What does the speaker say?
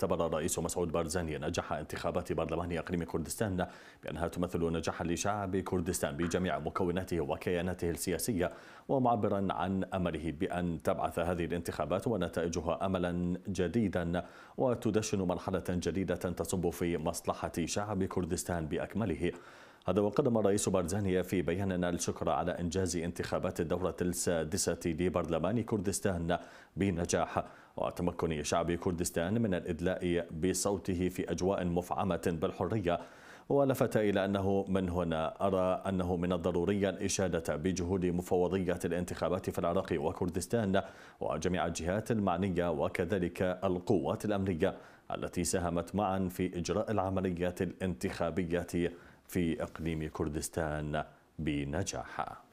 واعتبر الرئيس مسعود بارزاني نجاح انتخابات برلمان اقليم كردستان بانها تمثل نجاحا لشعب كردستان بجميع مكوناته وكياناته السياسيه ومعبرا عن امله بان تبعث هذه الانتخابات ونتائجها املا جديدا وتدشن مرحله جديده تصب في مصلحه شعب كردستان باكمله هذا وقدم رئيس بارزانيا في بياننا الشكر على إنجاز انتخابات الدورة السادسة لبرلمان كردستان بنجاح وتمكن شعب كردستان من الإدلاء بصوته في أجواء مفعمة بالحرية ولفت إلى أنه من هنا أرى أنه من الضروري الإشادة بجهود مفوضية الانتخابات في العراق وكردستان وجميع الجهات المعنية وكذلك القوات الأمنية التي ساهمت معا في إجراء العمليات الانتخابية في اقليم كردستان بنجاح